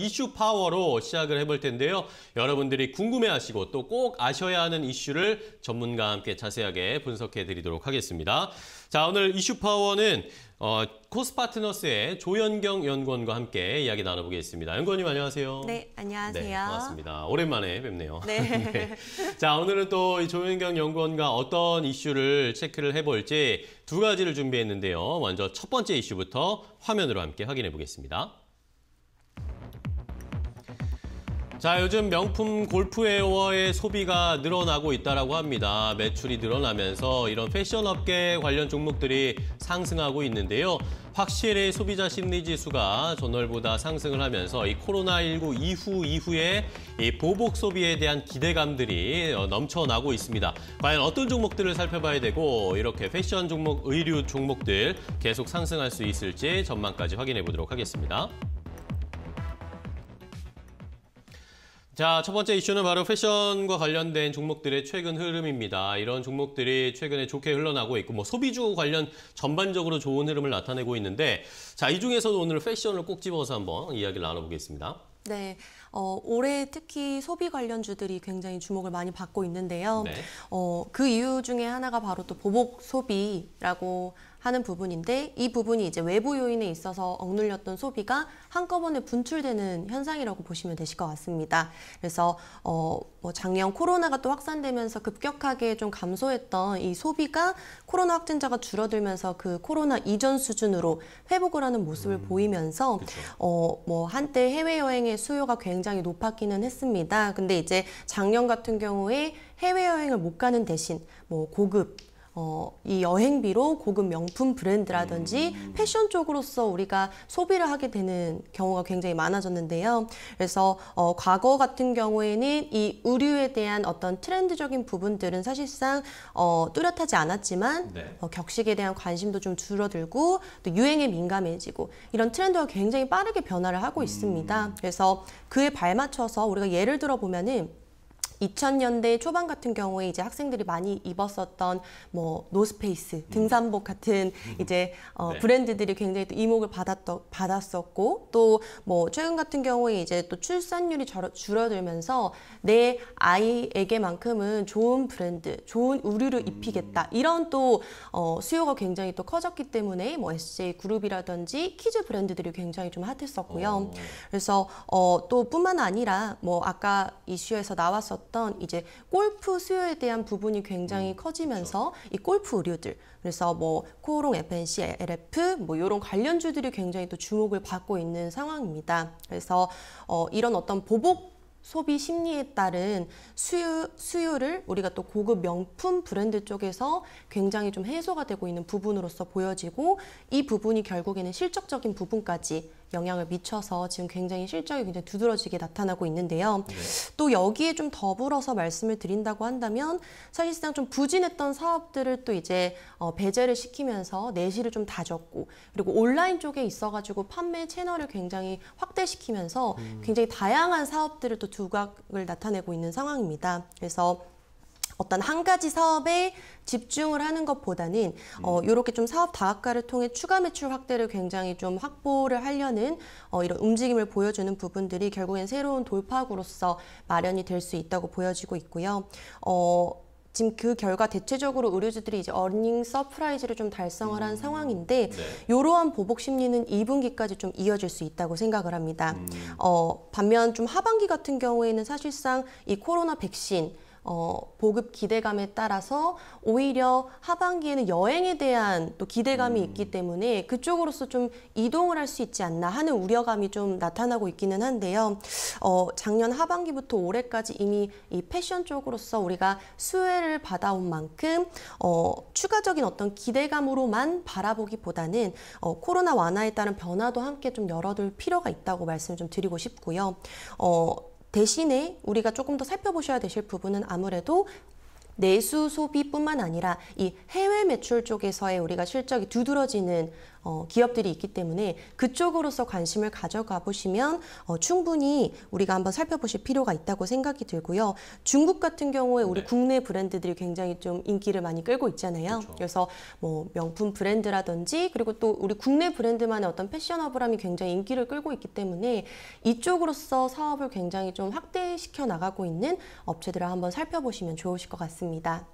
이슈 파워로 시작을 해볼 텐데요. 여러분들이 궁금해하시고 또 꼭 아셔야 하는 이슈를 전문가와 함께 자세하게 분석해 드리도록 하겠습니다. 자, 오늘 이슈 파워는 어, 코스파트너스의 조연경 연구원과 함께 이야기 나눠보겠습니다. 연구원님 안녕하세요. 네, 안녕하세요. 네, 반갑습니다. 오랜만에 뵙네요. 네. 네. 자, 오늘은 또 조연경 연구원과 어떤 이슈를 체크를 해볼지 두 가지를 준비했는데요. 먼저 첫 번째 이슈부터 화면으로 함께 확인해 보겠습니다. 자, 요즘 명품 골프웨어의 소비가 늘어나고 있다고 합니다. 매출이 늘어나면서 이런 패션업계 관련 종목들이 상승하고 있는데요. 확실히 소비자 심리지수가 전월보다 상승을 하면서 이 코로나19 이후 이후에 이 보복 소비에 대한 기대감들이 어, 넘쳐나고 있습니다. 과연 어떤 종목들을 살펴봐야 되고 이렇게 패션 종목, 의류 종목들 계속 상승할 수 있을지 전망까지 확인해 보도록 하겠습니다. 자, 첫 번째 이슈는 바로 패션과 관련된 종목들의 최근 흐름입니다. 이런 종목들이 최근에 좋게 흘러나고 있고 뭐 소비주 관련 전반적으로 좋은 흐름을 나타내고 있는데 자, 이 중에서도 오늘 패션을 꼭 집어서 한번 이야기를 나눠보겠습니다. 네, 어, 올해 특히 소비 관련주들이 굉장히 주목을 많이 받고 있는데요. 네. 어, 그 이유 중에 하나가 바로 또 보복 소비라고 하는 부분인데 이 부분이 이제 외부 요인에 있어서 억눌렸던 소비가 한꺼번에 분출되는 현상이라고 보시면 되실 것 같습니다. 그래서 어, 뭐 작년 코로나가 또 확산되면서 급격하게 좀 감소했던 이 소비가 코로나 확진자가 줄어들면서 그 코로나 이전 수준으로 회복을 하는 모습을 음, 보이면서 어, 뭐 한때 해외여행의 수요가 굉장히 높았기는 했습니다. 근데 이제 작년 같은 경우에 해외여행을 못 가는 대신 뭐 고급 어, 이 여행비로 고급 명품 브랜드라든지 음. 패션 쪽으로서 우리가 소비를 하게 되는 경우가 굉장히 많아졌는데요. 그래서 어, 과거 같은 경우에는 이 의류에 대한 어떤 트렌드적인 부분들은 사실상 어, 뚜렷하지 않았지만 네. 어, 격식에 대한 관심도 좀 줄어들고 또 유행에 민감해지고 이런 트렌드가 굉장히 빠르게 변화를 하고 있습니다. 음. 그래서 그에 발맞춰서 우리가 예를 들어 보면은 2000년대 초반 같은 경우에 이제 학생들이 많이 입었었던 뭐 노스페이스, 음. 등산복 같은 음. 이제 어, 네. 브랜드들이 굉장히 또 이목을 받았던 받았었고 또 뭐 최근 같은 경우에 이제 또 출산율이 저러, 줄어들면서 내 아이에게만큼은 좋은 브랜드, 좋은 우류를 음. 입히겠다 이런 또 어, 수요가 굉장히 또 커졌기 때문에 뭐 SJ 그룹이라든지 키즈 브랜드들이 굉장히 좀 핫했었고요. 오. 어. 그래서 어, 또 뿐만 아니라 뭐 아까 이슈에서 나왔었던 있었던 이제 골프 수요에 대한 부분이 굉장히 음, 커지면서 그렇죠. 이 골프 의류들 그래서 뭐 코오롱 FNC, LF 뭐 이런 관련주들이 굉장히 또 주목을 받고 있는 상황입니다. 그래서 어, 이런 어떤 보복 소비 심리에 따른 수요, 수요를 우리가 또 고급 명품 브랜드 쪽에서 굉장히 좀 해소가 되고 있는 부분으로서 보여지고 이 부분이 결국에는 실적적인 부분까지 영향을 미쳐서 지금 굉장히 실적이 굉장히 두드러지게 나타나고 있는데요. 네. 또 여기에 좀 더불어서 말씀을 드린다고 한다면 사실상 좀 부진했던 사업들을 또 이제 어, 배제를 시키면서 내실을 좀 다졌고 그리고 온라인 쪽에 있어가지고 판매 채널을 굉장히 확대시키면서 음. 굉장히 다양한 사업들을 또 두각을 나타내고 있는 상황입니다. 그래서 어떤 한 가지 사업에 집중을 하는 것보다는 어, 음. 요렇게좀 사업 다각화를 통해 추가 매출 확대를 굉장히 좀 확보를 하려는 어, 이런 움직임을 보여주는 부분들이 결국엔 새로운 돌파구로서 마련이 될 수 있다고 보여지고 있고요. 어, 지금 그 결과 대체적으로 의료주들이 이제 어닝 서프라이즈를 좀 달성을 한 음. 상황인데 네. 이러한 보복 심리는 2분기까지 좀 이어질 수 있다고 생각을 합니다. 음. 어, 반면 좀 하반기 같은 경우에는 사실상 이 코로나 백신 어, 보급 기대감에 따라서 오히려 하반기에는 여행에 대한 또 기대감이 음. 있기 때문에 그쪽으로서 좀 이동을 할 수 있지 않나 하는 우려감이 좀 나타나고 있기는 한데요. 어, 작년 하반기부터 올해까지 이미 이 패션 쪽으로서 우리가 수혜를 받아온 만큼 어, 추가적인 어떤 기대감으로만 바라보기보다는 어, 코로나 완화에 따른 변화도 함께 좀 열어둘 필요가 있다고 말씀 을좀 드리고 싶고요. 어, 대신에 우리가 조금 더 살펴보셔야 되실 부분은 아무래도 내수 소비뿐만 아니라 이 해외 매출 쪽에서의 우리가 실적이 두드러지는 어, 기업들이 있기 때문에 그쪽으로서 관심을 가져가 보시면 어, 충분히 우리가 한번 살펴보실 필요가 있다고 생각이 들고요. 중국 같은 경우에 우리 네. 국내 브랜드들이 굉장히 좀 인기를 많이 끌고 있잖아요. 그렇 그래서뭐 명품 브랜드라든지 그리고 또 우리 국내 브랜드만의 어떤 패셔너블함이 굉장히 인기를 끌고 있기 때문에 이쪽으로서 사업을 굉장히 좀 확대시켜 나가고 있는 업체들을 한번 살펴보시면 좋으실 것 같습니다.